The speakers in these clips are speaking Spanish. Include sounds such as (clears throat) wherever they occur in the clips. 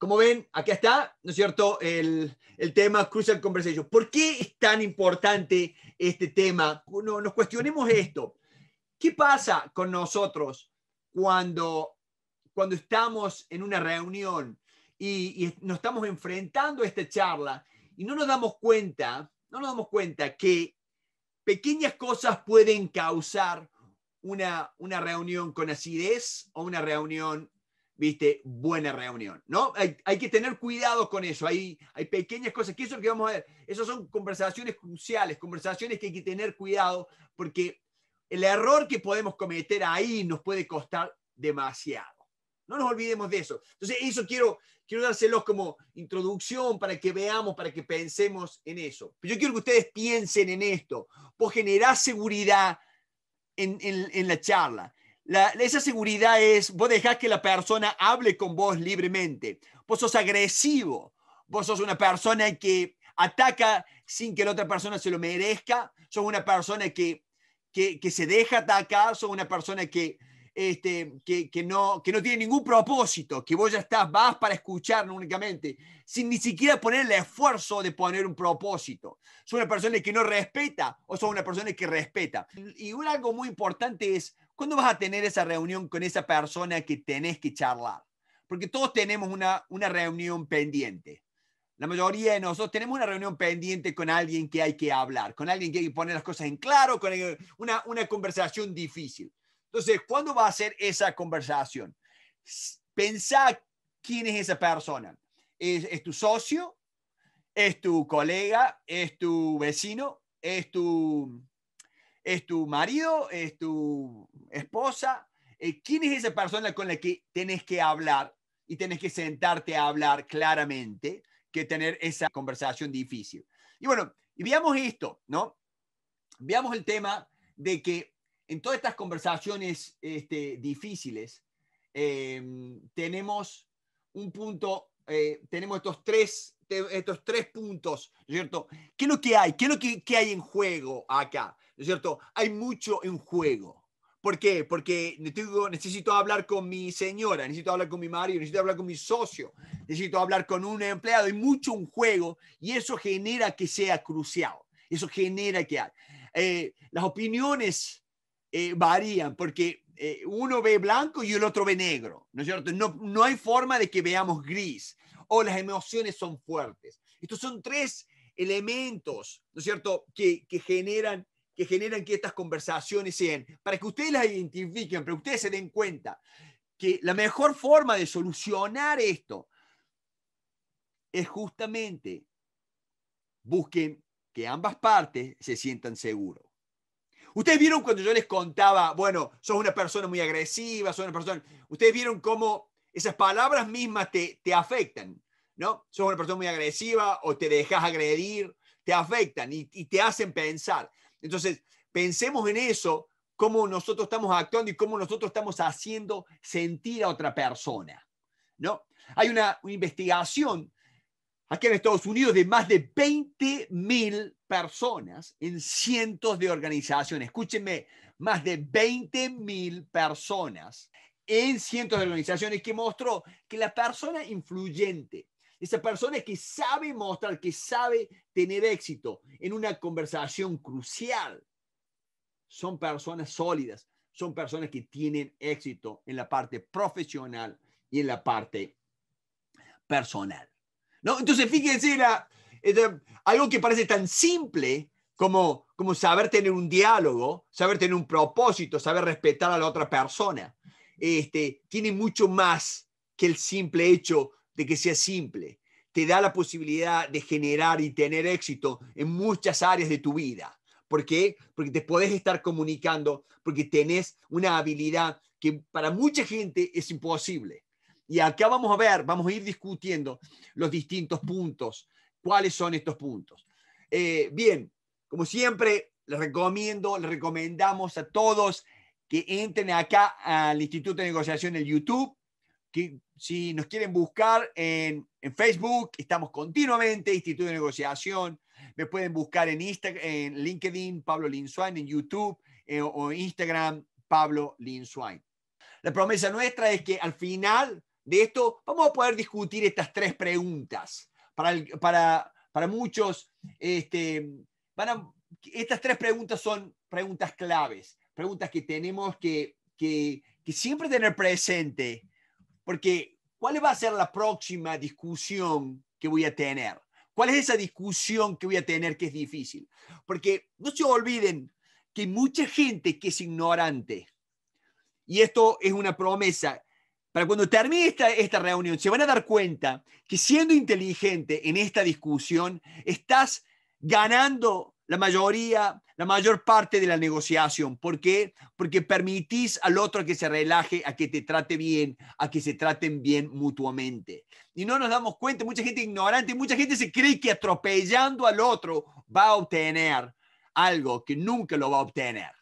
como ven, aquí está, ¿no es cierto?, el, tema Crucial Conversation. ¿Por qué es tan importante este tema? nos cuestionemos esto. ¿Qué pasa con nosotros cuando, cuando estamos en una reunión y, nos estamos enfrentando a esta charla y no nos damos cuenta, no nos damos cuenta que pequeñas cosas pueden causar una, una reunión con acidez o una reunión viste, buena reunión, ¿no? Hay, hay, que tener cuidado con eso, hay, hay pequeñas cosas, que eso es lo que vamos a ver, esas son conversaciones cruciales, conversaciones que hay que tener cuidado, porque el error que podemos cometer ahí nos puede costar demasiado. No nos olvidemos de eso. Entonces, eso quiero, quiero dárselos como introducción para que veamos, para que pensemos en eso. yo quiero que ustedes piensen en esto, por generar seguridad en, en, en la charla esa seguridad es, vos dejás que la persona hable con vos libremente. Vos sos agresivo. Vos sos una persona que ataca sin que la otra persona se lo merezca. Sos una persona que, que, se deja atacar. Sos una persona que, este, que, no, que no tiene ningún propósito, que vos ya estás, vas para escuchar únicamente, sin ni siquiera poner el esfuerzo de poner un propósito. Son una persona que no respeta o son una persona que respeta. Y un algo muy importante es ¿Cuándo vas a tener esa reunión con esa persona que tenés que charlar? Porque todos tenemos una, una reunión pendiente. La mayoría de nosotros tenemos una reunión pendiente con alguien que hay que hablar, con alguien que hay que poner las cosas en claro, con una, una conversación difícil. Entonces, ¿cuándo va a ser esa conversación? Pensá quién es esa persona. ¿Es, tu socio? ¿Es tu colega? ¿Es tu vecino? ¿Es tu ¿Es tu marido? ¿Es tu esposa? Eh, ¿Quién es esa persona con la que tenés que hablar y tenés que sentarte a hablar claramente que tener esa conversación difícil? Y bueno, veamos esto, ¿no? Veamos el tema de que en todas estas conversaciones este, difíciles eh, tenemos un punto, eh, tenemos estos tres este, estos tres puntos, ¿no es cierto? ¿Qué es lo que hay? ¿Qué es lo que, hay en juego acá? ¿No es cierto? Hay mucho en juego. ¿Por qué? Porque necesito, hablar con mi señora, necesito hablar con mi marido, necesito hablar con mi socio, necesito hablar con un empleado. Hay mucho en juego y eso genera que sea crucial. Eso genera que eh, las opiniones eh, varían porque eh, uno ve blanco y el otro ve negro, ¿no es cierto? No, no hay forma de que veamos gris o las emociones son fuertes. Estos son tres elementos, ¿no es cierto?, que, generan que generan que estas conversaciones sean, para que ustedes las identifiquen, para que ustedes se den cuenta que la mejor forma de solucionar esto es justamente busquen que ambas partes se sientan seguros. Ustedes vieron cuando yo les contaba, bueno, sos una persona muy agresiva, sos una persona... Ustedes vieron cómo esas palabras mismas te, te afectan, ¿no? Sos una persona muy agresiva o te dejas agredir, te afectan y, te hacen pensar. Entonces, pensemos en eso, cómo nosotros estamos actuando y cómo nosotros estamos haciendo sentir a otra persona, ¿no? Hay una, una investigación aquí en Estados Unidos de más de mil personas en cientos de organizaciones. Escúchenme, más de mil personas en cientos de organizaciones que mostró que la persona influyente, esa persona que sabe mostrar, que sabe tener éxito en una conversación crucial, son personas sólidas, son personas que tienen éxito en la parte profesional y en la parte personal. ¿no? Entonces, fíjense, la, este, algo que parece tan simple como, como saber tener un diálogo, saber tener un propósito, saber respetar a la otra persona. Este, tiene mucho más que el simple hecho de que sea simple. Te da la posibilidad de generar y tener éxito en muchas áreas de tu vida. ¿Por qué? Porque te podés estar comunicando, porque tenés una habilidad que para mucha gente es imposible. Y acá vamos a ver, vamos a ir discutiendo los distintos puntos. ¿Cuáles son estos puntos? Eh, bien, como siempre, les recomiendo, les recomendamos a todos que entren acá al Instituto de Negociación en YouTube, que si nos quieren buscar en, Facebook, estamos continuamente, Instituto de Negociación, me pueden buscar en, Insta, en LinkedIn, Pablo Linsuain, en YouTube eh, o Instagram, Pablo Linsuain. La promesa nuestra es que al final de esto vamos a poder discutir estas tres preguntas. Para, muchos, este, van estas tres preguntas son preguntas claves preguntas que tenemos que, que, siempre tener presente, porque ¿cuál va a ser la próxima discusión que voy a tener? ¿Cuál es esa discusión que voy a tener que es difícil? Porque no se olviden que hay mucha gente que es ignorante. Y esto es una promesa. Para cuando termine esta, esta reunión, se van a dar cuenta que siendo inteligente en esta discusión, estás ganando la mayoría, la mayor parte de la negociación. ¿Por qué? Porque permitís al otro que se relaje, a que te trate bien, a que se traten bien mutuamente. Y no nos damos cuenta, mucha gente ignorante, mucha gente se cree que atropellando al otro va a obtener algo que nunca lo va a obtener.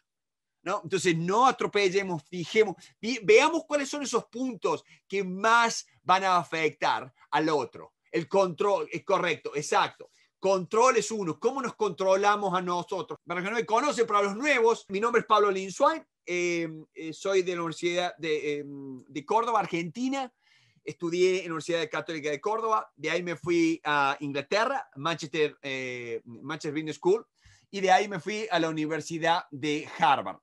¿No? Entonces, no atropellemos, fijemos, veamos cuáles son esos puntos que más van a afectar al otro. El control, es correcto, exacto controles es uno. ¿Cómo nos controlamos a nosotros? Para los que no me conocen, para los nuevos, mi nombre es Pablo Linsuain. Em, eh, soy de la Universidad em, de, Córdoba, Argentina. Estudié en la Universidad Católica de Córdoba. De ahí me fui a Inglaterra, Manchester, eh, Manchester Business School. Y de ahí me fui a la Universidad de Harvard.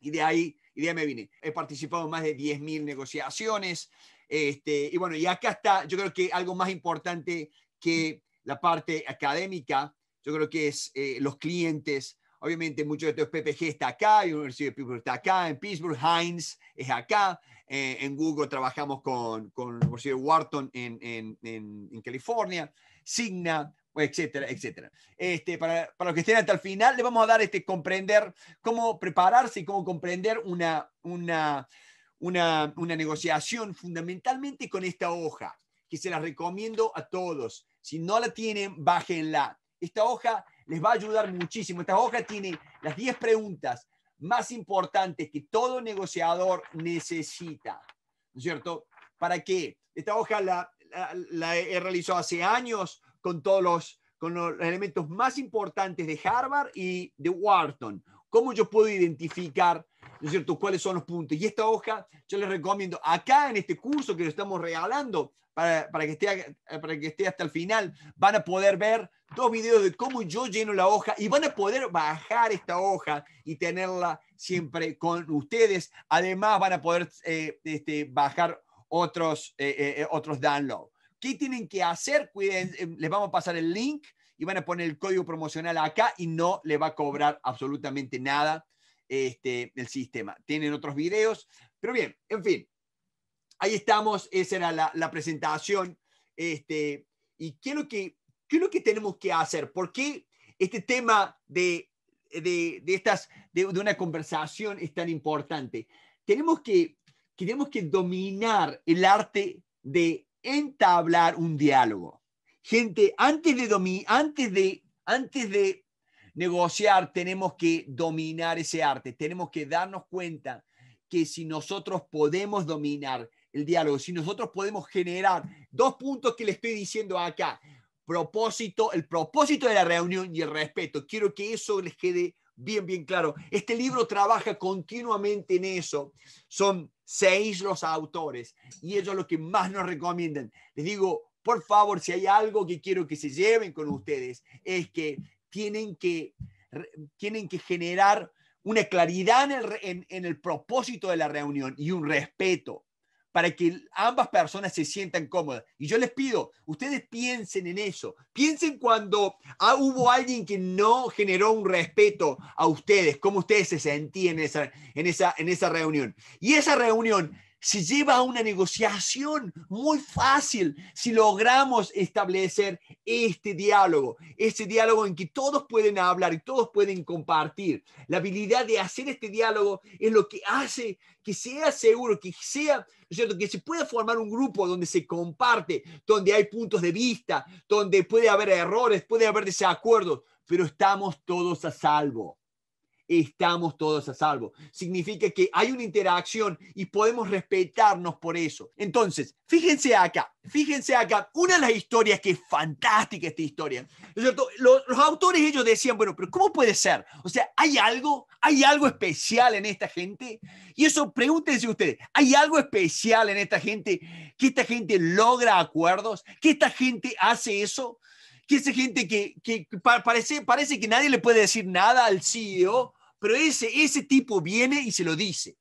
Y de ahí, y de ahí me vine. He participado en más de 10.000 negociaciones. Este, y bueno, y acá está, yo creo que algo más importante que la parte académica, yo creo que es eh, los clientes. Obviamente, muchos de estos PPG está acá, Universidad de Pittsburgh está acá, en Pittsburgh, Heinz es acá, eh, en Google trabajamos con, con Universidad de Wharton en, California, Signa, etcétera, etcétera. Este, para, los que estén hasta el final, les vamos a dar este comprender cómo prepararse y cómo comprender una, una negociación fundamentalmente con esta hoja, que se la recomiendo a todos. Si no la tienen, bájenla. Esta hoja les va a ayudar muchísimo. Esta hoja tiene las 10 preguntas más importantes que todo negociador necesita, ¿no es cierto? ¿Para qué? Esta hoja la, la, la he realizado hace años con todos los, con los elementos más importantes de Harvard y de Wharton. ¿Cómo yo puedo identificar ¿no es cierto?, cuáles son los puntos. Y esta hoja yo les recomiendo acá en este curso que lo estamos regalando para, para, que esté, para que esté hasta el final, van a poder ver dos videos de cómo yo lleno la hoja y van a poder bajar esta hoja y tenerla siempre con ustedes. Además van a poder eh, este, bajar otros, eh, eh, otros downloads. ¿Qué tienen que hacer? les vamos a pasar el link y van a poner el código promocional acá y no le va a cobrar absolutamente nada este, el sistema. Tienen otros videos, pero bien, en fin, ahí estamos, esa era la, presentación. Este, ¿Y qué es, lo que, qué que tenemos que hacer? ¿Por qué este tema de, de, de estas, de, una conversación es tan importante? Tenemos que, que dominar el arte de entablar un diálogo. Gente, antes de, domi antes de, antes de negociar, tenemos que dominar ese arte, tenemos que darnos cuenta que si nosotros podemos dominar el diálogo, si nosotros podemos generar dos puntos que le estoy diciendo acá, propósito, el propósito de la reunión y el respeto, quiero que eso les quede bien, bien claro. Este libro trabaja continuamente en eso. Son seis los autores y ellos lo que más nos recomiendan. Les digo, por favor, si hay algo que quiero que se lleven con ustedes, es que tienen que, tienen que generar una claridad en el, propósito de la reunión y un respeto para que ambas personas se sientan cómodas. Y yo les pido, ustedes piensen en eso, piensen cuando ah, hubo alguien que no generó un respeto a ustedes, cómo ustedes se sentían esa, en, esa, en esa reunión. Y esa reunión se lleva a una negociación muy fácil si logramos establecer este diálogo, ese diálogo en que todos pueden hablar y todos pueden compartir. La habilidad de hacer este diálogo es lo que hace que sea seguro, que sea, ¿cierto? que se pueda formar un grupo donde se comparte, donde hay puntos de vista, donde puede haber errores, puede haber desacuerdos, pero estamos todos a salvo estamos todos a salvo. Significa que hay una interacción y podemos respetarnos por eso. Entonces, fíjense acá, fíjense acá, una de las historias que es fantástica esta historia. Los, autores ellos decían, bueno, pero ¿cómo puede ser? O sea, ¿hay algo? ¿Hay algo especial en esta gente? Y eso pregúntense ustedes, ¿hay algo especial en esta gente? ¿Que esta gente logra acuerdos? ¿Que esta gente hace eso? que esa gente que, parece, parece que nadie le puede decir nada al CEO, pero ese, ese tipo viene y se lo dice.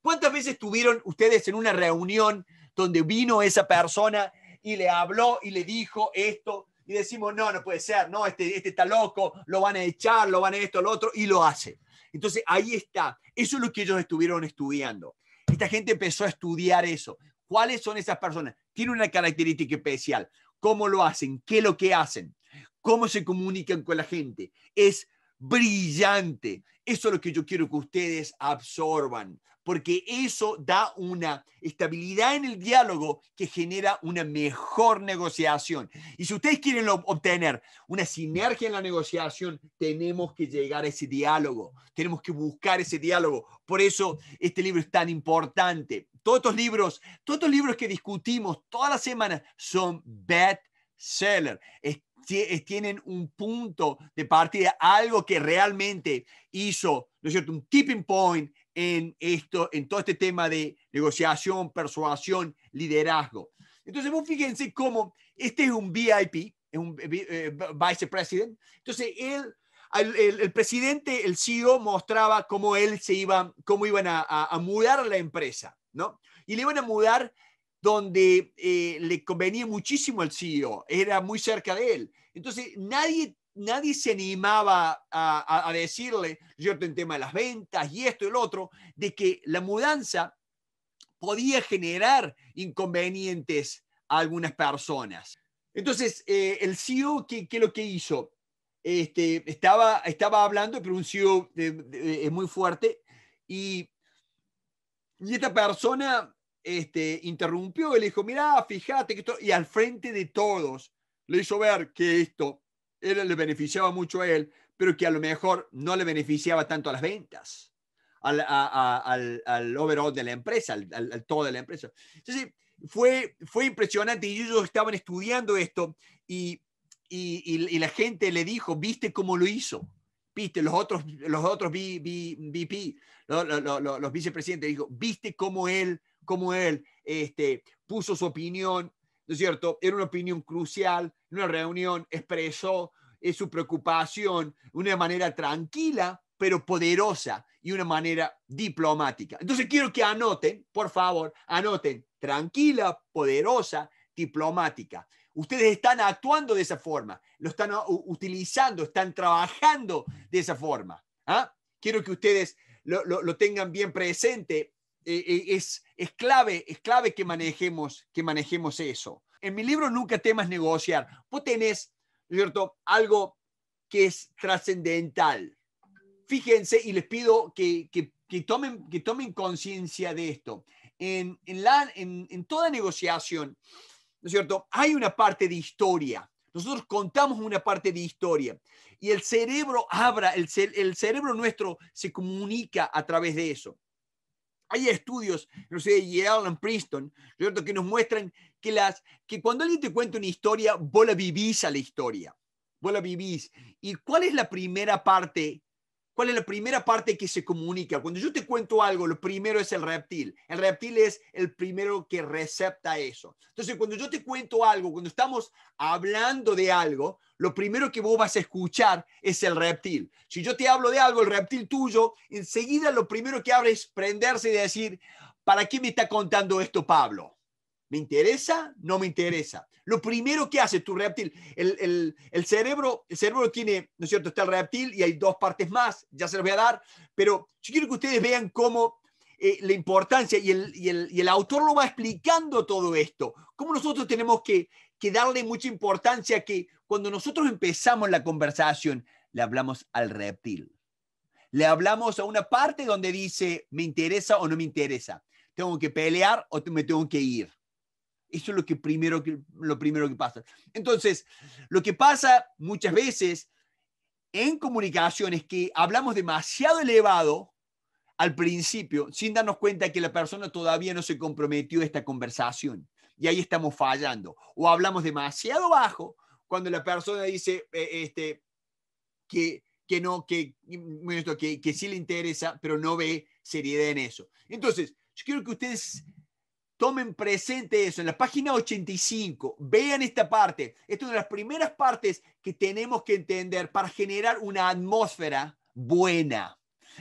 ¿Cuántas veces estuvieron ustedes en una reunión donde vino esa persona y le habló y le dijo esto? Y decimos, no, no puede ser, no, este, este está loco, lo van a echar, lo van a esto, lo otro, y lo hace. Entonces ahí está, eso es lo que ellos estuvieron estudiando. Esta gente empezó a estudiar eso. ¿Cuáles son esas personas? Tiene una característica especial. ¿Cómo lo hacen? ¿Qué es lo que hacen? ¿Cómo se comunican con la gente? Es brillante. Eso es lo que yo quiero que ustedes absorban, porque eso da una estabilidad en el diálogo que genera una mejor negociación. Y si ustedes quieren obtener una sinergia en la negociación, tenemos que llegar a ese diálogo, tenemos que buscar ese diálogo. Por eso este libro es tan importante. Todos estos libros, todos los libros que discutimos todas las semanas son best seller tienen un punto de partida, algo que realmente hizo, ¿no es cierto?, un tipping point en, esto, en todo este tema de negociación, persuasión, liderazgo. Entonces, fíjense cómo este es un VIP, es un eh, eh, vice president. Entonces, él, el, presidente, el CEO, mostraba cómo él se iba, cómo iban a, a mudar la empresa, ¿no? Y le iban a mudar donde eh, le convenía muchísimo al CEO, era muy cerca de él. Entonces, nadie, nadie se animaba a, decirle, yo tengo tema de las ventas y esto y el otro, de que la mudanza podía generar inconvenientes a algunas personas. Entonces, eh, el CEO, ¿qué, es lo que hizo? Este, estaba, estaba hablando, pero un CEO es muy fuerte, y, y esta persona este, interrumpió y le dijo, mirá, fíjate que y al frente de todos le hizo ver que esto él, le beneficiaba mucho a él, pero que a lo mejor no le beneficiaba tanto a las ventas, al, a, overall de la empresa, al, al, todo de la empresa. Entonces, fue, fue impresionante y ellos estaban estudiando esto y, y la gente le dijo, viste cómo lo hizo viste, los otros, los otros VP, los, vicepresidentes, dijo, viste cómo él, cómo él este, puso su opinión, ¿no es cierto? Era una opinión crucial, en una reunión expresó eh, su preocupación de una manera tranquila, pero poderosa y una manera diplomática. Entonces quiero que anoten, por favor, anoten, tranquila, poderosa, diplomática. Ustedes están actuando de esa forma, lo están uh, utilizando, están trabajando de esa forma. ¿ah? Quiero que ustedes lo, tengan bien presente. Eh, eh, es, es, clave, es clave que manejemos, que manejemos eso. En mi libro Nunca temas negociar. Vos tenés, ¿cierto? Algo que es trascendental. Fíjense y les pido que, tomen, que tomen conciencia de esto. En, la, en toda negociación, ¿no es cierto? Hay una parte de historia. Nosotros contamos una parte de historia y el cerebro abra, el, cerebro nuestro se comunica a través de eso. Hay estudios, no sé, Yale en Princeton, ¿cierto? que nos muestran que, las, que cuando alguien te cuenta una historia, vos la vivís a la historia. Vos la vivís. ¿Y cuál es la primera parte ¿Cuál es la primera parte que se comunica? Cuando yo te cuento algo, lo primero es el reptil. El reptil es el primero que recepta eso. Entonces, cuando yo te cuento algo, cuando estamos hablando de algo, lo primero que vos vas a escuchar es el reptil. Si yo te hablo de algo, el reptil tuyo, enseguida lo primero que abre es prenderse y decir, ¿para qué me está contando esto Pablo? ¿Me interesa? No me interesa. Lo primero que hace tu reptil, el, cerebro, el cerebro tiene, ¿no es cierto? Está el reptil y hay dos partes más, ya se los voy a dar, pero yo quiero que ustedes vean cómo eh, la importancia y el, autor lo va explicando todo esto, cómo nosotros tenemos que, que darle mucha importancia que cuando nosotros empezamos la conversación, le hablamos al reptil. Le hablamos a una parte donde dice, me interesa o no me interesa. Tengo que pelear o me tengo que ir eso es lo, que primero que, lo primero que pasa. Entonces, lo que pasa muchas veces en comunicación es que hablamos demasiado elevado al principio sin darnos cuenta que la persona todavía no se comprometió a esta conversación. Y ahí estamos fallando. O hablamos demasiado bajo cuando la persona dice eh, este, que, que no, que, que, que sí le interesa, pero no ve seriedad en eso. Entonces, yo quiero que ustedes Tomen presente eso, en la página 85, vean esta parte. Esta es una de las primeras partes que tenemos que entender para generar una atmósfera buena.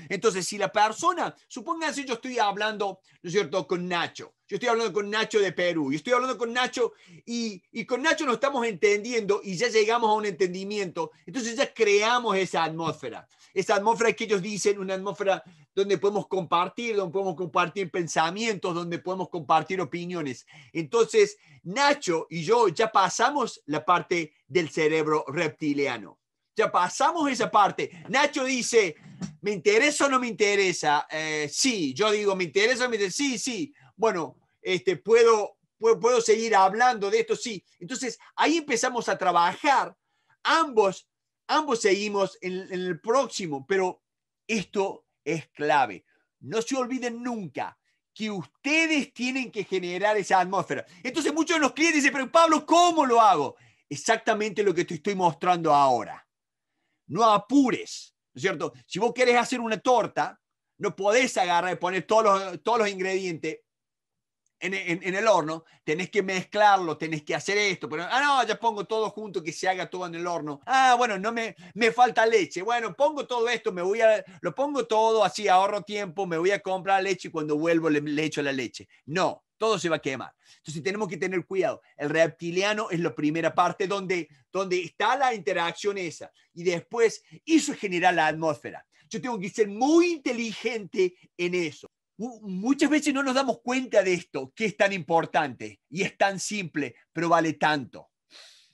Entonces, si la persona, si yo estoy hablando, ¿no es cierto?, con Nacho. Yo estoy hablando con Nacho de Perú, yo estoy hablando con Nacho y, y con Nacho nos estamos entendiendo y ya llegamos a un entendimiento. Entonces ya creamos esa atmósfera, esa atmósfera que ellos dicen, una atmósfera donde podemos compartir, donde podemos compartir pensamientos, donde podemos compartir opiniones. Entonces, Nacho y yo ya pasamos la parte del cerebro reptiliano. Ya pasamos esa parte. Nacho dice, ¿me interesa o no me interesa? Eh, sí, yo digo, ¿me interesa o no me interesa? Sí, sí. Bueno, este, puedo, puedo, seguir hablando de esto, sí. Entonces, ahí empezamos a trabajar. Ambos, ambos seguimos en el próximo, pero esto es clave. No se olviden nunca que ustedes tienen que generar esa atmósfera. Entonces muchos de los clientes dicen, pero Pablo, ¿cómo lo hago? Exactamente lo que te estoy mostrando ahora. No apures, ¿no es cierto? Si vos querés hacer una torta, no podés agarrar y poner todos los, todos los ingredientes en, el horno, tenés que mezclarlo, tenés que hacer esto, pero, ah, no, ya pongo todo junto, que se haga todo en el horno. Ah, bueno, no me, me falta leche. Bueno, pongo todo esto, me voy a, lo pongo todo, así ahorro tiempo, me voy a comprar leche y cuando vuelvo le, le echo la leche. No, todo se va a quemar. Entonces tenemos que tener cuidado. El reptiliano es la primera parte donde, donde está la interacción esa. Y después, eso genera la atmósfera. Yo tengo que ser muy inteligente en eso muchas veces no nos damos cuenta de esto, que es tan importante y es tan simple, pero vale tanto.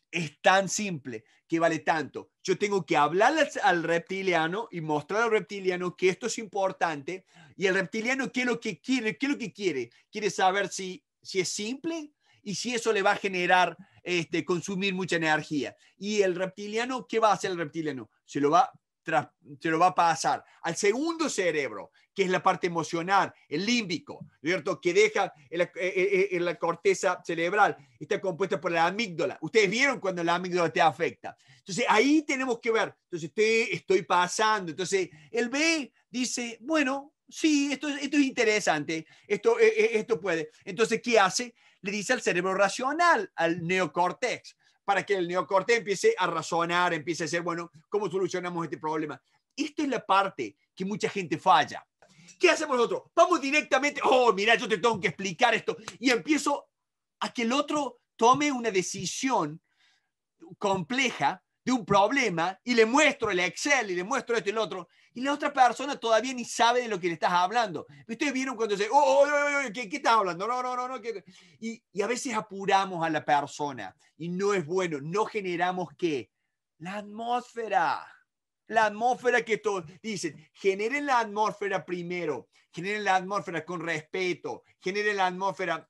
Es tan simple que vale tanto. Yo tengo que hablar al reptiliano y mostrar al reptiliano que esto es importante. Y el reptiliano, ¿qué es lo que quiere? ¿Qué lo que quiere? Quiere saber si, es simple y si eso le va a generar, este, consumir mucha energía. Y el reptiliano, ¿qué va a hacer el reptiliano? Se lo va, se lo va a pasar al segundo cerebro que es la parte emocional, el límbico, ¿cierto? Que deja eh, eh, eh, en la, corteza cerebral, está compuesta por la amígdala. Ustedes vieron cuando la amígdala te afecta. Entonces, ahí tenemos que ver. Entonces, estoy, estoy pasando. Entonces, el B dice, bueno, sí, esto, esto es interesante, esto, esto puede. Entonces, ¿qué hace? Le dice al cerebro racional, al neocortex para que el neocórtex empiece a razonar, empiece a decir, bueno, ¿cómo solucionamos este problema? Esto es la parte que mucha gente falla. ¿Qué hacemos nosotros? Vamos directamente, oh, mira, yo te tengo que explicar esto. Y empiezo a que el otro tome una decisión compleja de un problema y le muestro el Excel y le muestro esto y el otro. Y la otra persona todavía ni sabe de lo que le estás hablando. Ustedes vieron cuando dice, oh, oh, oh, oh, ¿qué, ¿qué, estás hablando? No, no, no, no. Y, y, a veces apuramos a la persona y no es bueno, no generamos qué? La atmósfera la atmósfera que todos dicen, generen la atmósfera primero, generen la atmósfera con respeto, generen la atmósfera,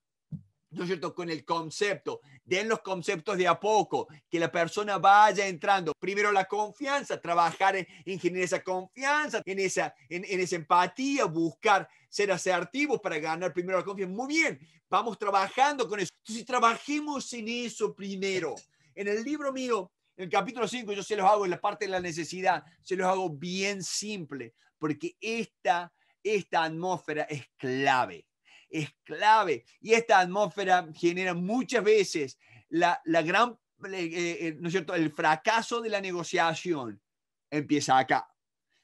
¿no es cierto?, con el concepto, den los conceptos de a poco, que la persona vaya entrando. Primero la confianza, trabajar en, generar esa confianza, en esa, en, en esa empatía, buscar ser asertivos para ganar primero la confianza. Muy bien, vamos trabajando con eso. Entonces, trabajemos en eso primero. En el libro mío, en el capítulo 5 yo se los hago en la parte de la necesidad, se los hago bien simple, porque esta, esta atmósfera es clave, es clave. Y esta atmósfera genera muchas veces la, gran, eh, eh, ¿no es cierto?, el fracaso de la negociación empieza acá.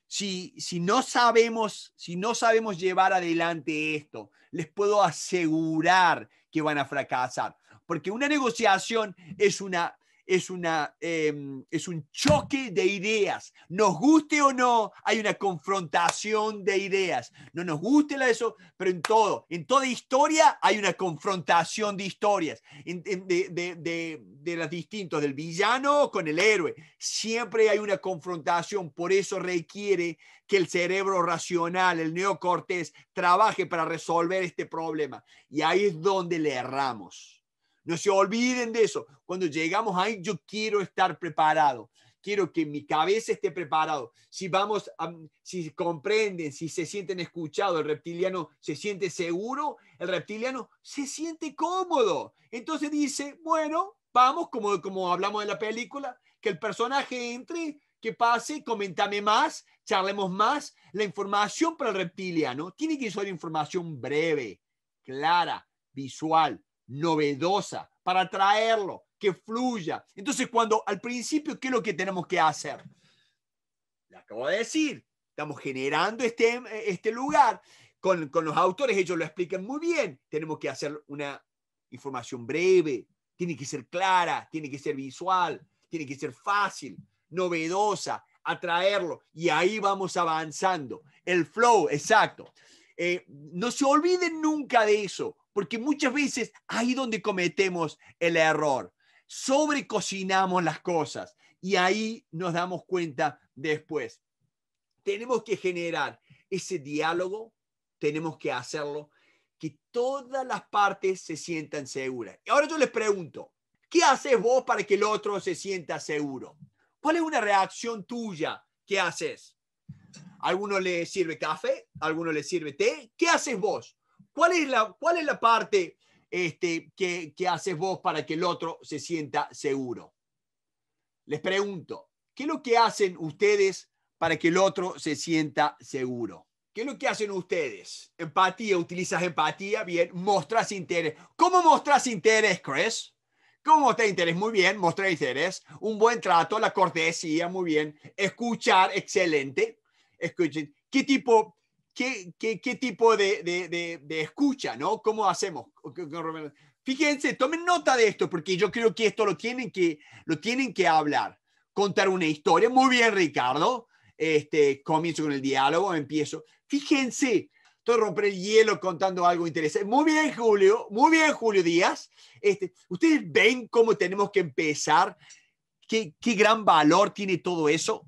Si, si, no sabemos, si no sabemos llevar adelante esto, les puedo asegurar que van a fracasar, porque una negociación es una Em, es, un choque de ideas. Nos guste o no, hay una confrontación de ideas. No nos guste eso, pero en todo, en toda historia hay una confrontación de historias, de, de las distintas, del villano con el héroe. Siempre hay una confrontación, por eso requiere que el cerebro racional, el neocortés, trabaje para resolver este problema. Y ahí es donde le erramos. No se olviden de eso. Cuando llegamos ahí, yo quiero estar preparado. Quiero que mi cabeza esté preparado. Si vamos, mm, si comprenden, si se sienten escuchados, el reptiliano se siente seguro, el reptiliano se siente cómodo. Entonces dice, bueno, vamos, como, como hablamos en la película, que el personaje entre, que pase, comentame más, charlemos más. La información para el reptiliano tiene que ser información breve, clara, visual, novedosa, para traerlo, que fluya. Entonces, cuando al principio, ¿qué es lo que tenemos que hacer? Le acabo de decir, estamos generando este, este lugar. Con, los autores, ellos lo explican muy bien. Tenemos que hacer una información breve, tiene que ser clara, tiene que ser visual, tiene que ser fácil, novedosa, atraerlo. Y ahí vamos avanzando. El flow, exacto. Eh, no se olviden nunca de eso porque muchas veces ahí donde cometemos el error, sobrecocinamos las cosas y ahí nos damos cuenta después. Tenemos que generar ese diálogo, tenemos que hacerlo, que todas las partes se sientan seguras. Y ahora yo les pregunto, ¿qué haces vos para que el otro se sienta seguro? ¿Cuál es una reacción tuya ¿Qué haces? alguno le sirve café? alguno le sirve té? ¿Qué haces vos? ¿Cuál es la, cuál es la parte este, que, que haces vos para que el otro se sienta seguro? Les pregunto, ¿qué es lo que hacen ustedes para que el otro se sienta seguro? ¿Qué es lo que hacen ustedes? Empatía, utilizas empatía, bien, mostras interés. ¿Cómo mostras interés, Chris? ¿Cómo mostras interés? Muy bien, mostrar interés. Un buen trato, la cortesía, muy bien. Escuchar, excelente. Escuchen. ¿Qué tipo, qué, qué, qué tipo de, de, de, escucha, ¿no? ¿Cómo hacemos? Fíjense, tomen nota de esto, porque yo creo que esto lo tienen que, lo tienen que hablar. Contar una historia. Muy bien, Ricardo. Este, comienzo con el diálogo, empiezo. Fíjense, todo romper el hielo contando algo interesante. Muy bien, Julio. Muy bien, Julio Díaz. Este, Ustedes ven cómo tenemos que empezar. ¿Qué, qué gran valor tiene todo eso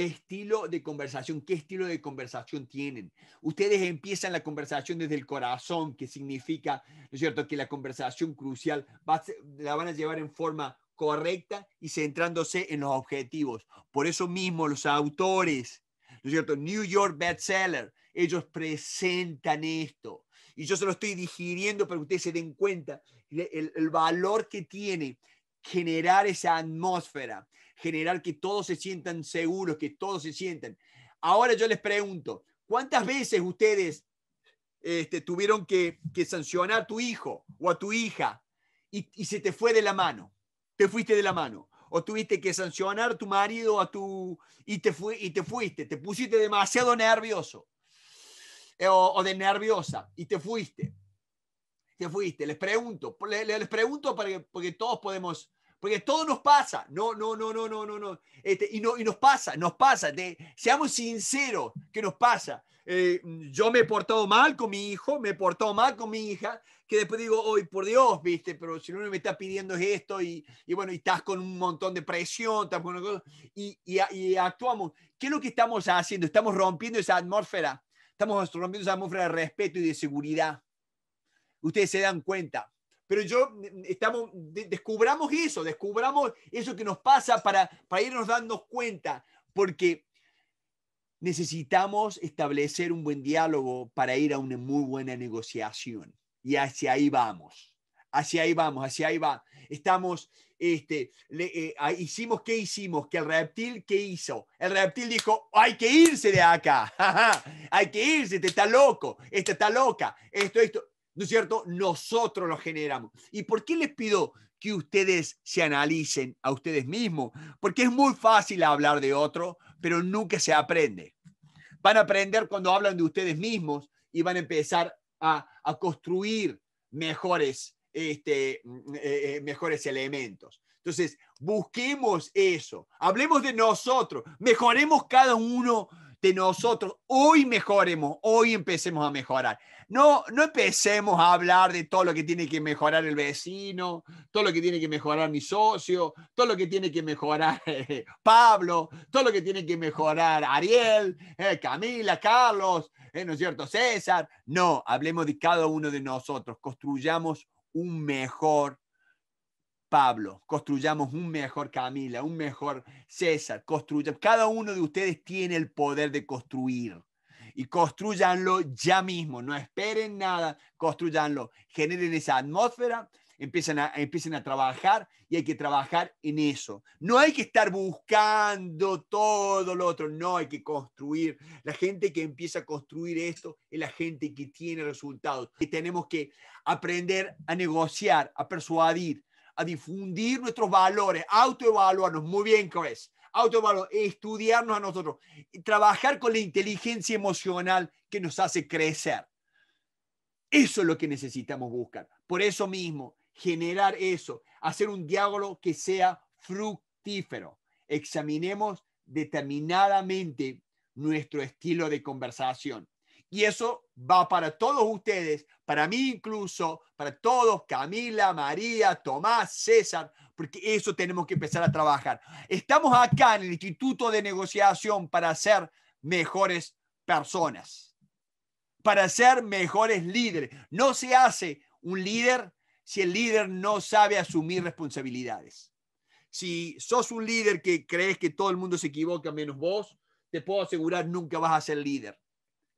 estilo de conversación, qué estilo de conversación tienen. Ustedes empiezan la conversación desde el corazón, que significa, ¿no es cierto?, que la conversación crucial va la van a llevar en forma correcta y centrándose en los objetivos. Por eso mismo los autores, ¿no es cierto?, New York Bestseller, ellos presentan esto. Y yo se lo estoy digiriendo para que ustedes se den cuenta el, el valor que tiene generar esa atmósfera, generar que todos se sientan seguros, que todos se sientan. Ahora yo les pregunto, ¿cuántas veces ustedes este, tuvieron que, sancionar a tu hijo o a tu hija y, se te fue de la mano? Te fuiste de la mano. O tuviste que sancionar a tu marido a tu, y, te y te fuiste, te pusiste demasiado nervioso eh, o, de nerviosa y te fuiste te fuiste. Les pregunto, les, pregunto para porque todos podemos porque todo nos pasa. No, no, no, no, no, no, no. Este, y no. Y nos pasa, nos pasa. De, seamos sinceros que nos pasa. Eh, yo me he portado mal con mi hijo, me he portado mal con mi hija, que después digo, hoy por Dios, viste, pero si uno me está pidiendo esto y, bueno, y estás con un montón de presión, y, y actuamos. ¿Qué es lo que estamos haciendo? Estamos rompiendo esa atmósfera. Estamos rompiendo esa atmósfera de respeto y de seguridad. Ustedes se dan cuenta pero yo mm, estamos, descubramos eso, descubramos eso que nos pasa para, irnos dando cuenta, porque necesitamos establecer un buen diálogo para ir a una muy buena negociación. Y hacia ahí vamos, hacia ahí vamos, hacia ahí va. Estamos, este, eh, ah, hicimos, ¿qué hicimos? Que el reptil, ¿qué hizo? El reptil dijo, hay que irse de acá, (laughs) hay que irse, te este está loco, esta está loca, esto, esto. ¿no es cierto? Nosotros lo generamos. ¿Y por qué les pido que ustedes se analicen a ustedes mismos? Porque es muy fácil hablar de otro, pero nunca se aprende. Van a aprender cuando hablan de ustedes mismos y van a empezar a, construir mejores, este, mm, eh, eh, mejores elementos. Entonces, busquemos eso, hablemos de nosotros, mejoremos cada uno de nosotros. Hoy mejoremos, hoy empecemos a mejorar. No, no empecemos a hablar de todo lo que tiene que mejorar el vecino, todo lo que tiene que mejorar mi socio, todo lo que tiene que mejorar (laughs) eh, Pablo, todo lo que tiene que mejorar Ariel, eh, Camila, Carlos, eh, ¿no es cierto? César. No, hablemos de cada uno de nosotros, construyamos un mejor Pablo, construyamos un mejor Camila, un mejor César, Construyan Cada uno de ustedes tiene el poder de construir y construyanlo ya mismo, no esperen nada, construyanlo, generen esa atmósfera, empiecen a, empiecen a trabajar y hay que trabajar en eso. No hay que estar buscando todo lo otro, no hay que construir. La gente que empieza a construir esto es la gente que tiene resultados. Y tenemos que aprender a negociar, a persuadir, a difundir nuestros valores, autoevaluarnos, muy bien, Chris, autoevaluarnos, estudiarnos a nosotros, trabajar con la inteligencia emocional que nos hace crecer. Eso es lo que necesitamos buscar. Por eso mismo, generar eso, hacer un diálogo que sea fructífero. Examinemos determinadamente nuestro estilo de conversación. Y eso va para todos ustedes, para mí incluso, para todos, Camila, María, Tomás, César, porque eso tenemos que empezar a trabajar. Estamos acá en el Instituto de Negociación para ser mejores personas, para ser mejores líderes. No se hace un líder si el líder no sabe asumir responsabilidades. Si sos un líder que crees que todo el mundo se equivoca menos vos, te puedo asegurar nunca vas a ser líder.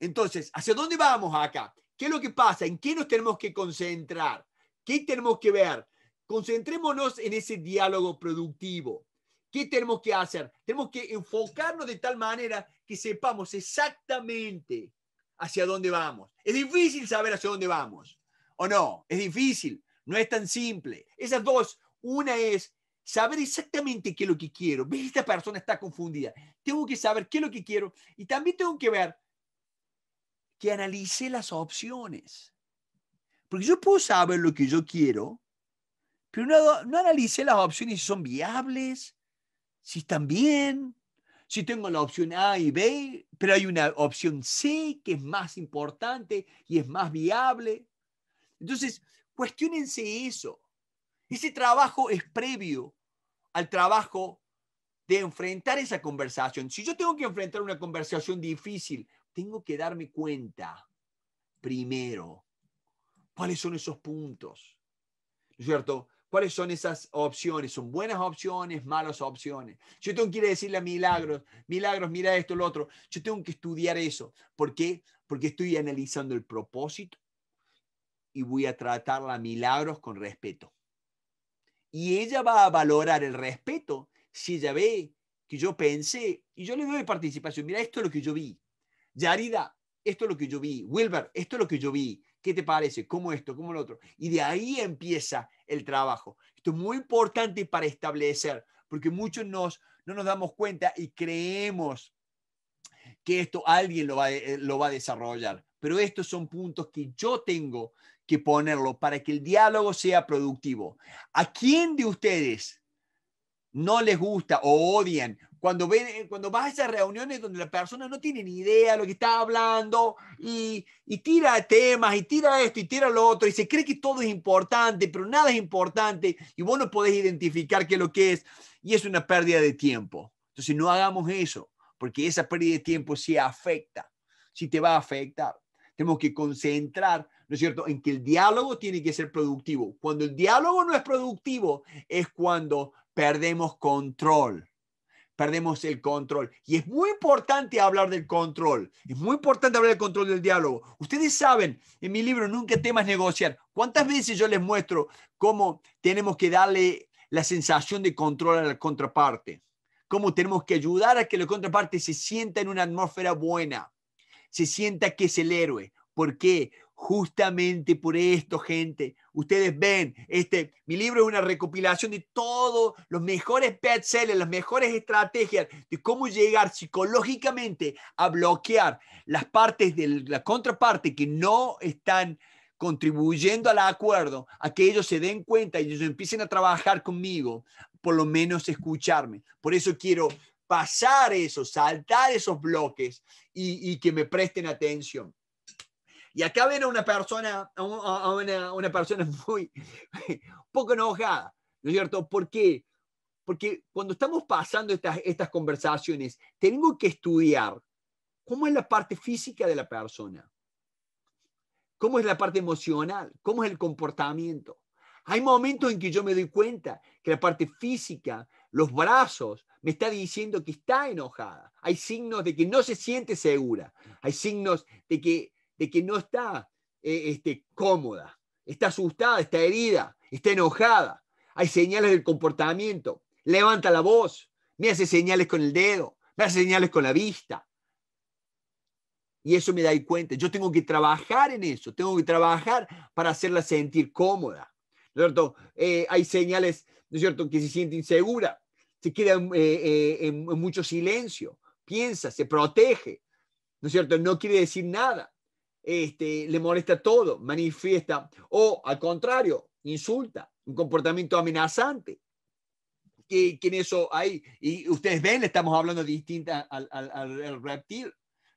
Entonces, ¿hacia dónde vamos acá? ¿Qué es lo que pasa? ¿En qué nos tenemos que concentrar? ¿Qué tenemos que ver? Concentrémonos en ese diálogo productivo. ¿Qué tenemos que hacer? Tenemos que enfocarnos de tal manera que sepamos exactamente hacia dónde vamos. Es difícil saber hacia dónde vamos, ¿o no? Es difícil, no es tan simple. Esas dos, una es saber exactamente qué es lo que quiero. Esta persona está confundida. Tengo que saber qué es lo que quiero y también tengo que ver que analice las opciones. Porque yo puedo saber lo que yo quiero, pero no, no analice las opciones si son viables, si están bien, si tengo la opción A y B, pero hay una opción C que es más importante y es más viable. Entonces, cuestionense eso. Ese trabajo es previo al trabajo de enfrentar esa conversación. Si yo tengo que enfrentar una conversación difícil tengo que darme cuenta primero cuáles son esos puntos, ¿no es cierto? ¿Cuáles son esas opciones? ¿Son buenas opciones, malas opciones? Yo tengo que ir a decirle a Milagros, Milagros, mira esto, lo otro. Yo tengo que estudiar eso. ¿Por qué? Porque estoy analizando el propósito y voy a tratarla a Milagros con respeto. Y ella va a valorar el respeto si ella ve que yo pensé y yo le doy participación. Mira, esto es lo que yo vi. Yarida, esto es lo que yo vi, Wilber, esto es lo que yo vi, ¿qué te parece? ¿Cómo esto? ¿Cómo lo otro? Y de ahí empieza el trabajo. Esto es muy importante para establecer, porque muchos nos, no nos damos cuenta y creemos que esto alguien lo va, eh, lo va a desarrollar. Pero estos son puntos que yo tengo que ponerlo para que el diálogo sea productivo. ¿A quién de ustedes no les gusta o odian cuando, ven, eh, cuando vas a esas reuniones donde la persona no tiene ni idea de lo que está hablando y, y tira temas y tira esto y tira lo otro y se cree que todo es importante, pero nada es importante y vos no podés identificar qué es lo que es y es una pérdida de tiempo. Entonces no hagamos eso, porque esa pérdida de tiempo sí afecta, sí te va a afectar. Tenemos que concentrar ¿no es cierto?, en que el diálogo tiene que ser productivo. Cuando el diálogo no es productivo, es cuando perdemos control perdemos el control. Y es muy importante hablar del control. Es muy importante hablar del control del diálogo. Ustedes saben, en mi libro Nunca temas negociar, cuántas veces yo les muestro cómo tenemos que darle la sensación de control a la contraparte. Cómo tenemos que ayudar a que la contraparte se sienta en una atmósfera buena, se sienta que es el héroe. ¿Por qué? justamente por esto, gente. Ustedes ven, este, mi libro es una recopilación de todos los mejores sellers, las mejores estrategias de cómo llegar psicológicamente a bloquear las partes de la contraparte que no están contribuyendo al acuerdo, a que ellos se den cuenta y ellos empiecen a trabajar conmigo, por lo menos escucharme. Por eso quiero pasar eso, saltar esos bloques y que me presten atención. Y acá ven a una persona, a una, persona (laughs) muy poco enojada, ¿no es cierto? ¿Por qué? Porque cuando estamos pasando estas, estas conversaciones, tengo que estudiar cómo es la parte física de la persona, cómo es la parte emocional, cómo es el comportamiento. Hay momentos en que yo me doy cuenta que la parte física, los brazos, me está diciendo que está enojada. Hay signos de que no se siente segura. Hay signos de que de que no está eh, este, cómoda, está asustada, está herida, está enojada. Hay señales del comportamiento. Levanta la voz, me hace señales con el dedo, me hace señales con la vista. Y eso me da cuenta. Yo tengo que trabajar en eso, tengo que trabajar para hacerla sentir cómoda. cierto? Eh, hay señales, ¿no es cierto?, que se siente insegura, se queda eh, en, en mucho silencio, piensa, se protege, ¿no es cierto? No quiere decir nada. Este, le molesta todo, manifiesta, o al contrario, insulta, un comportamiento amenazante. Que, que en eso hay, y ustedes ven, estamos hablando distinta al, al, al reptil,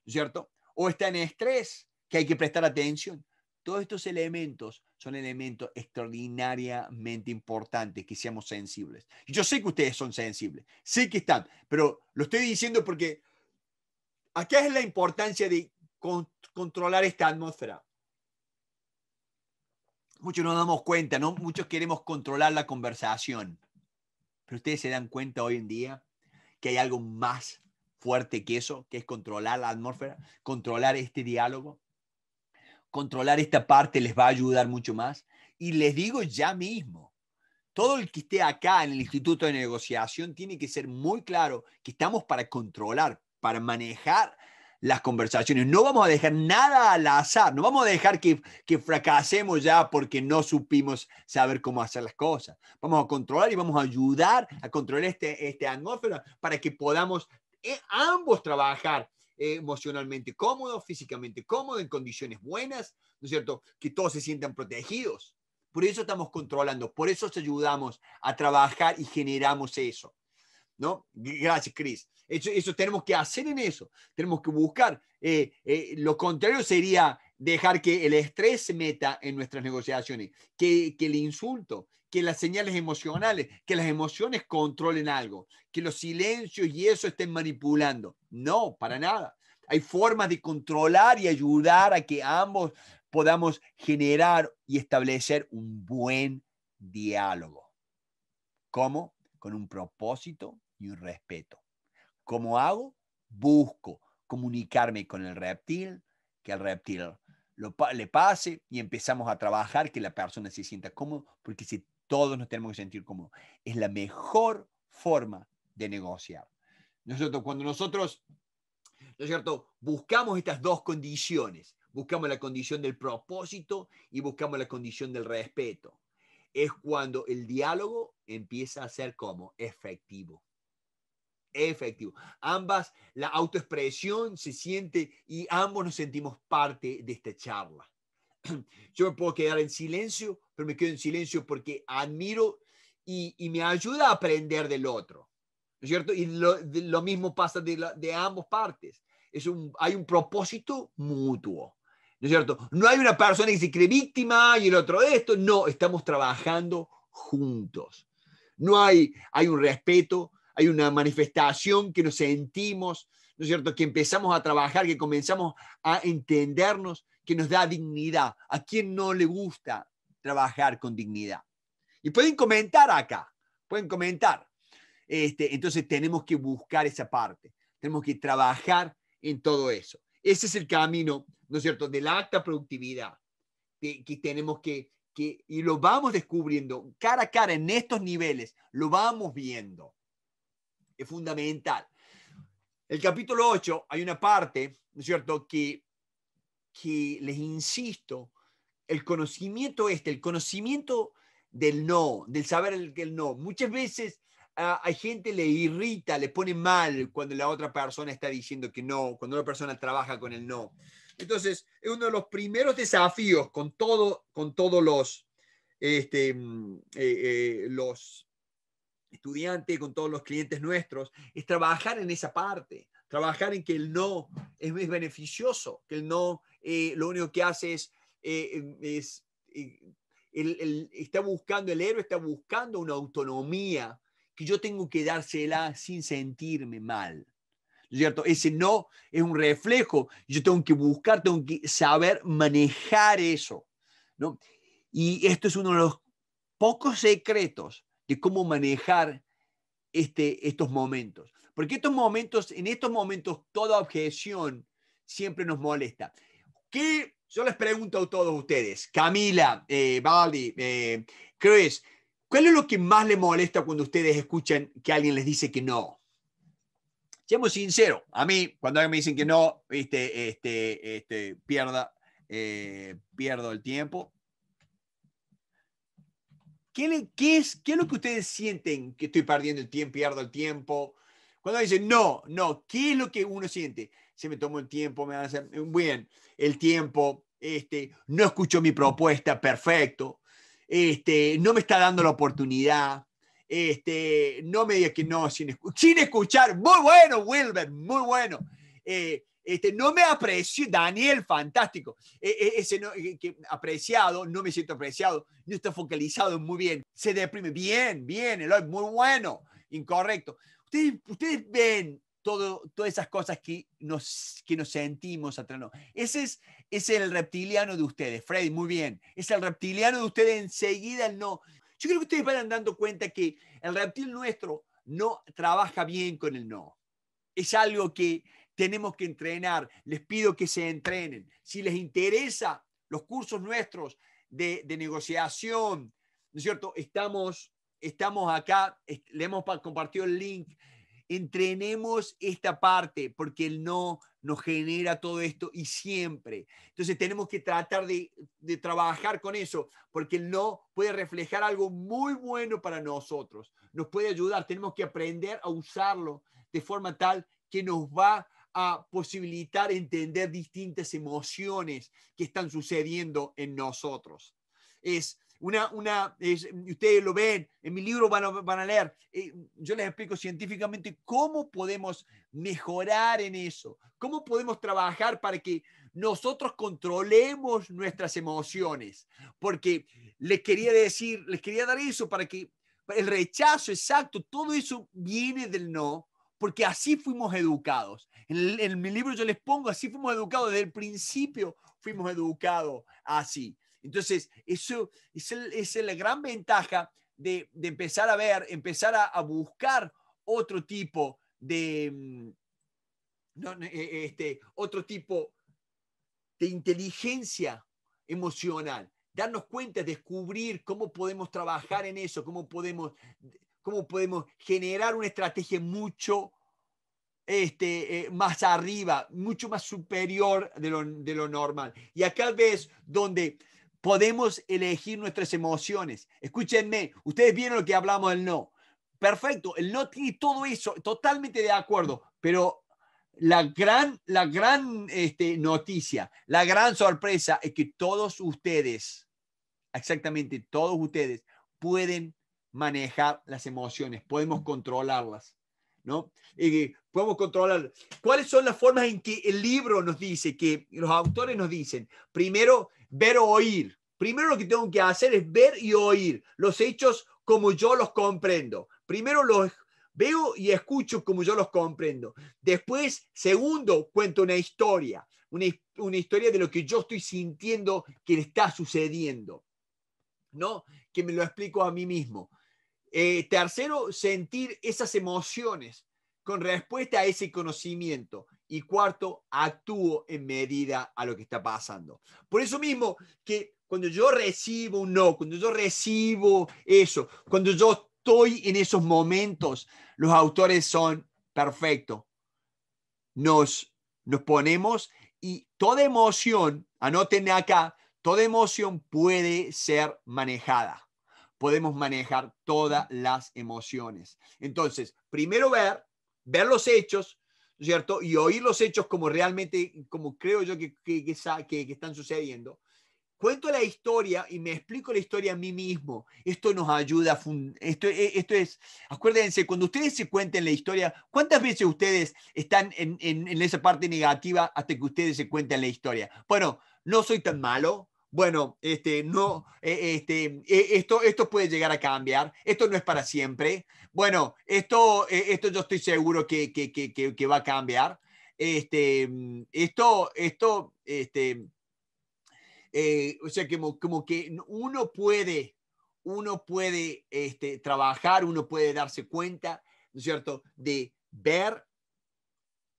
¿cierto? O está en estrés, que hay que prestar atención. Todos estos elementos son elementos extraordinariamente importantes que seamos sensibles. Yo sé que ustedes son sensibles, sé que están, pero lo estoy diciendo porque acá es la importancia de controlar esta atmósfera. Muchos no nos damos cuenta, ¿no? Muchos queremos controlar la conversación. Pero ustedes se dan cuenta hoy en día que hay algo más fuerte que eso, que es controlar la atmósfera, controlar este diálogo. Controlar esta parte les va a ayudar mucho más. Y les digo ya mismo, todo el que esté acá en el Instituto de Negociación tiene que ser muy claro que estamos para controlar, para manejar las conversaciones. No vamos a dejar nada al azar, no vamos a dejar que, que fracasemos ya porque no supimos saber cómo hacer las cosas. Vamos a controlar y vamos a ayudar a controlar este, este atmósfera para que podamos eh, ambos trabajar eh, emocionalmente cómodo, físicamente cómodo, en condiciones buenas, ¿no es cierto? Que todos se sientan protegidos. Por eso estamos controlando, por eso te ayudamos a trabajar y generamos eso. Gracias, Chris. Eso, tenemos que hacer en eso, tenemos que buscar. Eh, eh, lo contrario sería dejar que el estrés se meta en nuestras negociaciones, que, que, el insulto, que las señales emocionales, que las emociones controlen algo, que los silencios y eso estén manipulando. No, para nada. Hay formas de controlar y ayudar a que ambos podamos generar y establecer un buen diálogo. ¿Cómo? Con un propósito y un respeto. ¿Cómo hago? Busco comunicarme con el reptil, que al reptil le pase y empezamos a trabajar, que la persona se sienta cómoda. porque si todos nos tenemos que sentir cómodos, es la mejor forma de negociar. Nosotros, cuando nosotros, ¿no es cierto?, buscamos estas dos condiciones, buscamos la condición del propósito y buscamos la condición del respeto, es cuando el diálogo empieza a ser como efectivo efectivo. Ambas, la autoexpresión se siente y ambos nos sentimos parte de esta charla. (clears throat) Yo me puedo quedar en silencio, pero me quedo en silencio porque admiro y, me ayuda a aprender del otro. ¿No es cierto? Y lo, mismo pasa de, ambos partes. Es un, hay un propósito mutuo. ¿No es cierto? No hay una persona que se cree víctima y el otro esto. No, estamos trabajando juntos. No hay, hay un respeto, hay una manifestación que nos sentimos, ¿no es cierto?, que empezamos a trabajar, que comenzamos a entendernos, que nos da dignidad. ¿A quién no le gusta trabajar con dignidad? Y pueden comentar acá, pueden comentar. Este, entonces tenemos que buscar esa parte, tenemos que trabajar en todo eso. Ese es el camino, ¿no es cierto?, de la alta productividad, que, tenemos que, que, y lo vamos descubriendo cara a cara en estos niveles, lo vamos viendo es fundamental. El capítulo 8, hay una parte, ¿no es cierto?, que, que les insisto, el conocimiento este, el conocimiento del no, del saber el, el no. Muchas veces ah, hay gente le irrita, le pone mal cuando la otra persona está diciendo que no, cuando la persona trabaja con el no. Entonces, es uno de los primeros desafíos con, todo, con todos los, este, mm, eh, eh, los estudiante, con todos los clientes nuestros, es trabajar en esa parte, trabajar en que el no es, beneficioso, que el no eh, lo único que hace es, eh, eh, el, está buscando, el héroe está buscando una autonomía que yo tengo que dársela sin sentirme mal. es cierto? Ese no es un reflejo. Yo tengo que buscar, tengo que saber manejar eso. ¿no? Y esto es uno de los pocos secretos de cómo manejar este, estos momentos. Porque estos momentos, en estos momentos, toda objeción siempre nos molesta. ¿Qué, yo les pregunto a todos ustedes, Camila, eh, eh Chris, ¿cuál es lo que más les molesta cuando ustedes escuchan que alguien les dice que no? Seamos sinceros, a mí, cuando alguien me dicen que no, este, este, este, pierda, eh, pierdo el tiempo, ¿Qué, es, ¿Qué lo que ustedes sienten que estoy perdiendo el tiempo, pierdo el tiempo? Cuando dicen, no, no, ¿qué es lo que uno siente? Se me tomó el tiempo, me va a hacer, eh, bien, el tiempo, este, no escucho mi propuesta, perfecto, este, no me está dando la oportunidad, este, no me diga que no, sin, sin escuchar, muy bueno, Wilber, muy bueno. Eh, este, no me aprecio, Daniel, fantástico. E, e, ese no, eh, que apreciado, no me siento apreciado, no está focalizado muy bien. Se deprime, bien, bien, muy bueno, incorrecto. Ustedes, ustedes ven todo, todas esas cosas que nos, que nos sentimos atrás. No. Ese es, es el reptiliano de ustedes, Freddy, muy bien. Es el reptiliano de ustedes enseguida el no. Yo creo que ustedes van dando cuenta que el reptil nuestro no trabaja bien con el no. Es algo que tenemos que entrenar. Les pido que se entrenen. Si les interesa los cursos nuestros de, de negociación, ¿no es cierto? Estamos, estamos acá, le hemos compartido el link. Entrenemos esta parte porque el no nos genera todo esto y siempre. Entonces tenemos que tratar de, de trabajar con eso porque el no puede reflejar algo muy bueno para nosotros. Nos puede ayudar. Tenemos que aprender a usarlo de forma tal que nos va a posibilitar entender distintas emociones que están sucediendo en nosotros. Es una, una ustedes lo ven, en mi libro van a, van a leer, eh, yo les explico científicamente cómo podemos mejorar en eso, cómo podemos trabajar para que nosotros controlemos nuestras emociones, porque les quería decir, les quería dar eso para que el rechazo exacto, todo eso viene del no, porque así fuimos educados. En, mi libro yo les pongo, así fuimos educados, desde el principio fuimos educados así. Entonces, eso es, la gran ventaja de, empezar a ver, empezar a, buscar otro tipo de, mm, e, e, este, otro tipo de inteligencia emocional, darnos cuenta, descubrir cómo podemos trabajar en eso, cómo podemos cómo podemos generar una estrategia mucho este, eh, más arriba, mucho más superior de lo, normal. Y acá vez donde podemos elegir nuestras emociones. Escúchenme, ustedes vieron lo que hablamos del no. Perfecto, el no tiene todo eso, totalmente de acuerdo, pero la gran, la gran este, noticia, la gran sorpresa es que todos ustedes, exactamente todos ustedes, pueden manejar las emociones, podemos controlarlas. ¿no? podemos controlar. ¿Cuáles son las formas en que el libro nos dice, que los autores nos dicen? Primero, ver o oír. Primero lo que tengo que hacer es ver y oír los hechos como yo los comprendo. Primero los veo y escucho como yo los comprendo. Después, segundo, cuento una historia, una, una historia de lo que yo estoy sintiendo que le está sucediendo, ¿no? Que me lo explico a mí mismo. Eh, tercero, sentir esas emociones con respuesta a ese conocimiento. Y cuarto, actúo en medida a lo que está pasando. Por eso mismo que cuando yo recibo un no, cuando yo recibo eso, cuando yo estoy en esos momentos, los autores son perfectos. Nos, nos ponemos y toda emoción, anoten acá, toda emoción puede ser manejada podemos manejar todas las emociones. Entonces, primero ver, ver los hechos, ¿cierto? Y oír los hechos como realmente, como creo yo que, que, que, están sucediendo. Cuento la historia y me explico la historia a mí mismo. Esto nos ayuda, esto, e, esto es, acuérdense, cuando ustedes se cuenten la historia, ¿cuántas veces ustedes están en, esa parte negativa hasta que ustedes se cuenten la historia? Bueno, no soy tan malo, bueno, este, no, eh, este, eh, esto, esto puede llegar a cambiar, esto no es para siempre, bueno, esto, eh, esto yo estoy seguro que, que, que, que va a cambiar, este, mm, esto, esto, este, o sea, como, como que uno puede, uno puede este, trabajar, uno puede darse cuenta, ¿no es cierto?, de ver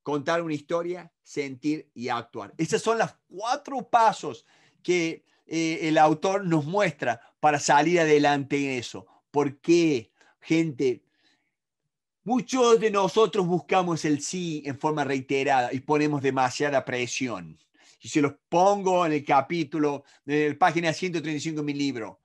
contar una historia, sentir y actuar. Esos son los cuatro pasos que eh, el autor nos muestra para salir adelante en eso. Porque, gente? Muchos de nosotros buscamos el sí en forma reiterada y ponemos demasiada presión. Y se los pongo en el capítulo, en la página 135 de mi libro.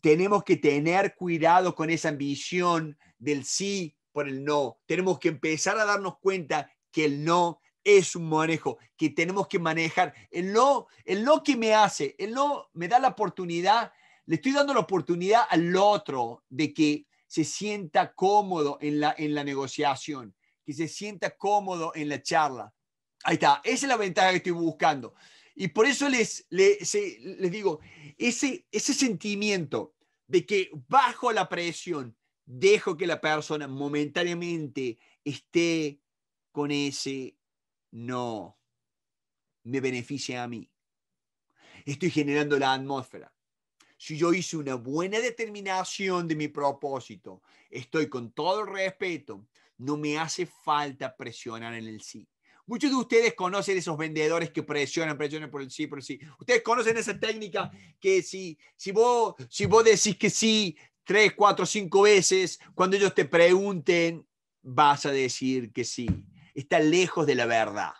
Tenemos que tener cuidado con esa ambición del sí por el no. Tenemos que empezar a darnos cuenta que el no es un manejo que tenemos que manejar. el lo, lo que me hace, el lo me da la oportunidad, le estoy dando la oportunidad al otro de que se sienta cómodo en la, en la negociación, que se sienta cómodo en la charla. Ahí está, esa es la ventaja que estoy buscando. Y por eso les, les, digo, ese, ese sentimiento de que bajo la presión dejo que la persona momentáneamente esté con ese no me beneficia a mí. Estoy generando la atmósfera. Si yo hice una buena determinación de mi propósito, estoy con todo el respeto, no me hace falta presionar en el sí. Muchos de ustedes conocen esos vendedores que presionan, presionan por el sí, por el sí. Ustedes conocen esa técnica que si, si, vos, si vos decís que sí tres, cuatro, cinco veces, cuando ellos te pregunten, vas a decir que sí está lejos de la verdad.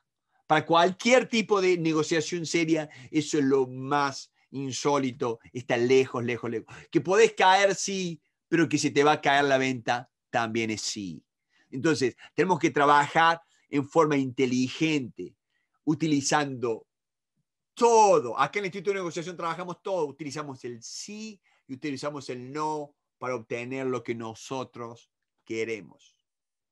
Para cualquier tipo de negociación seria, eso es lo más insólito, está lejos, lejos, lejos. Que podés caer, sí, pero que se te va a caer la venta, también es sí. Entonces, tenemos que trabajar en forma inteligente, utilizando todo. Acá en el Instituto de Negociación trabajamos todo. Utilizamos el sí y utilizamos el no para obtener lo que nosotros queremos.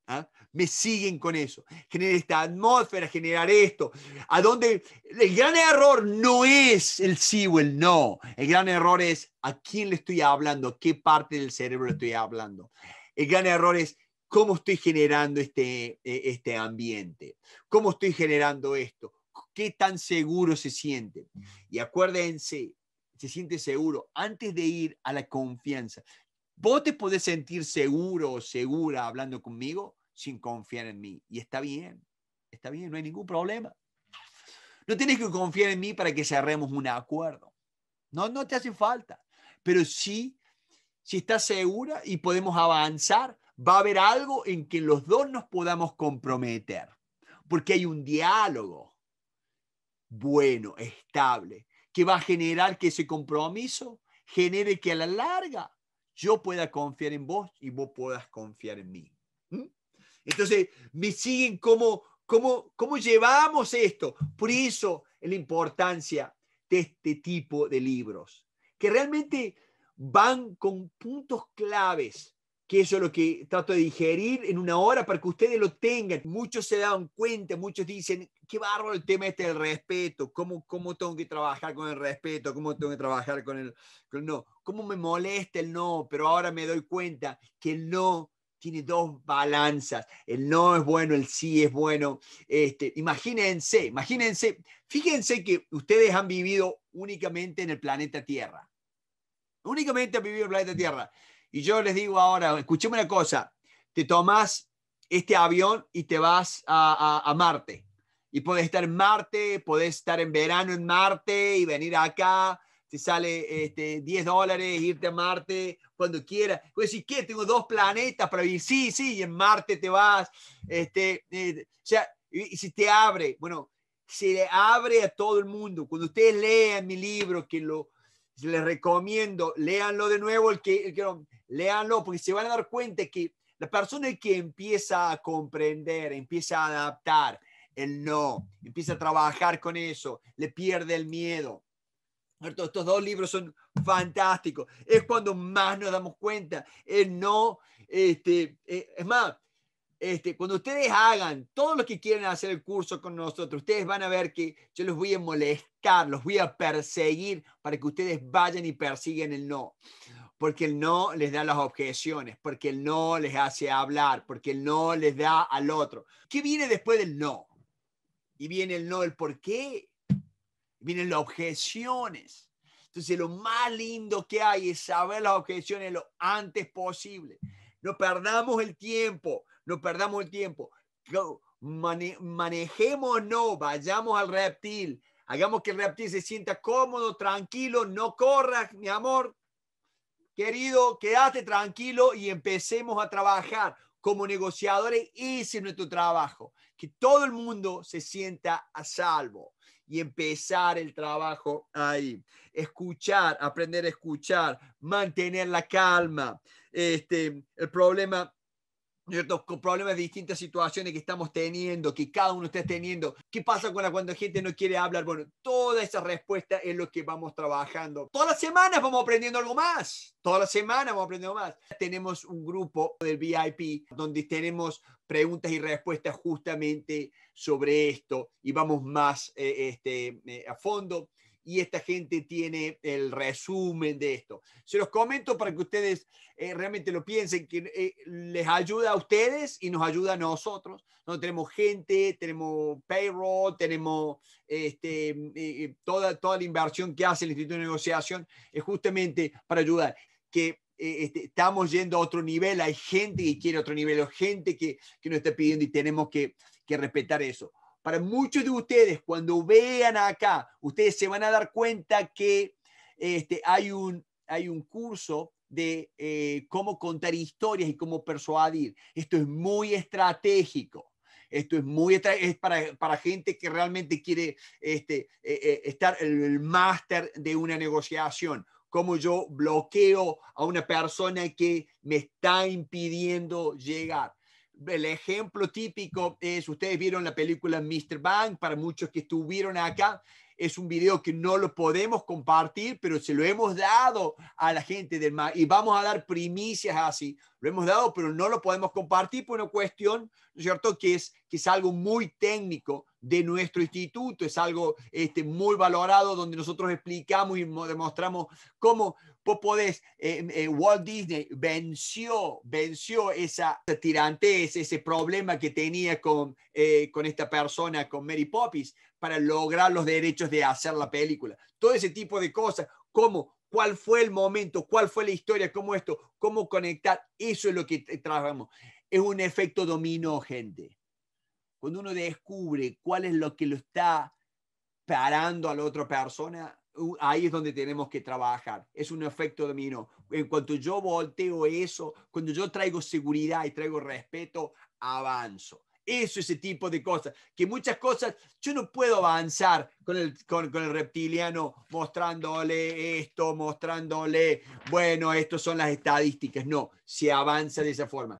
¿ah? Me siguen con eso. Generar esta atmósfera, generar esto. A el gran error no es el sí o el no. El gran error es a quién le estoy hablando, qué parte del cerebro le estoy hablando. El gran error es cómo estoy generando este, e, este ambiente, cómo estoy generando esto, qué tan seguro se siente. Y acuérdense, se siente seguro antes de ir a la confianza. Vos te podés sentir seguro o segura hablando conmigo sin confiar en mí. Y está bien, está bien, no hay ningún problema. No tienes que confiar en mí para que cerremos un acuerdo. No, no te hace falta. Pero sí, si estás segura y podemos avanzar, va a haber algo en que los dos nos podamos comprometer. Porque hay un diálogo bueno, estable, que va a generar que ese compromiso genere que a la larga yo pueda confiar en vos y vos puedas confiar en mí. ¿Mm? Entonces, me siguen cómo, cómo, cómo llevamos esto. Por eso la importancia de este tipo de libros, que realmente van con puntos claves que eso es lo que trato de digerir en una hora para que ustedes lo tengan. Muchos se dan cuenta, muchos dicen, qué bárbaro el tema este del respeto, cómo, cómo tengo que trabajar con el respeto, cómo tengo que trabajar con el, no, cómo me molesta el no, pero ahora me doy cuenta que el no tiene dos balanzas, el no es bueno, el sí es bueno. Este, imagínense, imagínense, fíjense que ustedes han vivido únicamente en el planeta Tierra, únicamente han vivido en el planeta Tierra y yo les digo ahora, escuchemos una cosa, te tomas este avión y te vas a, Marte. Y puedes estar en Marte, puedes estar en verano en Marte y venir acá, te sale este, 10 dólares irte a Marte cuando quieras. pues decir, ¿qué? Tengo dos planetas para vivir. Sí, sí, y en Marte te vas. Este, eh, o sea, y si te abre, bueno, se le abre a todo el mundo. Cuando ustedes lean mi libro, que lo, les recomiendo, léanlo de nuevo, el que, el que léanlo, porque se van a dar cuenta que la persona que empieza a comprender, empieza a adaptar el no, empieza a trabajar con eso, le pierde el miedo. Estos dos libros son fantásticos. Es cuando más nos damos cuenta. El no, este, eh, es más, este, cuando ustedes hagan todo lo que quieren hacer el curso con nosotros, ustedes van a ver que yo los voy a molestar, los voy a perseguir para que ustedes vayan y persigan el no. Porque el no les da las objeciones, porque el no les hace hablar, porque el no les da al otro. ¿Qué viene después del no? Y viene el no, el por qué. Vienen las objeciones. Entonces, lo más lindo que hay es saber las objeciones lo antes posible. No perdamos el tiempo no perdamos el tiempo. o no. vayamos al reptil, hagamos que el reptil se sienta cómodo, tranquilo, no corras, mi amor. Querido, quédate tranquilo y empecemos a trabajar como negociadores. y es nuestro trabajo, que todo el mundo se sienta a salvo y empezar el trabajo ahí. Escuchar, aprender a escuchar, mantener la calma. Este, el problema con problemas de distintas situaciones que estamos teniendo, que cada uno está teniendo, qué pasa cuando, la gente no quiere hablar, bueno, toda esa respuesta es lo que vamos trabajando. Todas las semanas vamos aprendiendo algo más, todas las semanas vamos aprendiendo más. Tenemos un grupo del VIP donde tenemos preguntas y respuestas justamente sobre esto y vamos más eh, este, eh, a fondo y esta gente tiene el resumen de esto. Se los comento para que ustedes eh, realmente lo piensen, que eh, les ayuda a ustedes y nos ayuda a nosotros. ¿no? Tenemos gente, tenemos payroll, tenemos este, mm, eh, toda, toda la inversión que hace el Instituto de Negociación, es justamente para ayudar. Que este, estamos yendo a otro nivel, hay gente que quiere otro nivel, hay gente que, que nos está pidiendo y tenemos que, que respetar eso. Para muchos de ustedes, cuando vean acá, ustedes se van a dar cuenta que este, hay, un, hay un curso de eh, cómo contar historias y cómo persuadir. Esto es muy estratégico. Esto es muy es para, gente que realmente quiere este, eh, eh, estar el, el máster de una negociación. Cómo yo bloqueo a una persona que me está impidiendo llegar. El ejemplo típico es, ustedes vieron la película Mr. Bank para muchos que estuvieron acá, es un video que no lo podemos compartir, pero se lo hemos dado a la gente del mar, y vamos a dar primicias así. Lo hemos dado, pero no lo podemos compartir por una cuestión, cierto?, que es, que es algo muy técnico de nuestro instituto, es algo este, muy valorado donde nosotros explicamos y demostramos cómo vos podés, eh, Walt Disney venció, venció esa tirantez, ese problema que tenía con, eh, con esta persona, con Mary Poppins, para lograr los derechos de hacer la película. Todo ese tipo de cosas, como cuál fue el momento, cuál fue la historia, cómo esto, cómo conectar, eso es lo que trabajamos. Es un efecto dominó, gente. Cuando uno descubre cuál es lo que lo está parando a la otra persona, ahí es donde tenemos que trabajar. Es un efecto dominó. En cuanto yo volteo eso, cuando yo traigo seguridad y traigo respeto, avanzo. Eso, ese tipo de cosas. Que muchas cosas, yo no puedo avanzar con el, con el reptiliano mostrándole esto, mostrándole, bueno, estas son las estadísticas. No, se avanza de esa forma.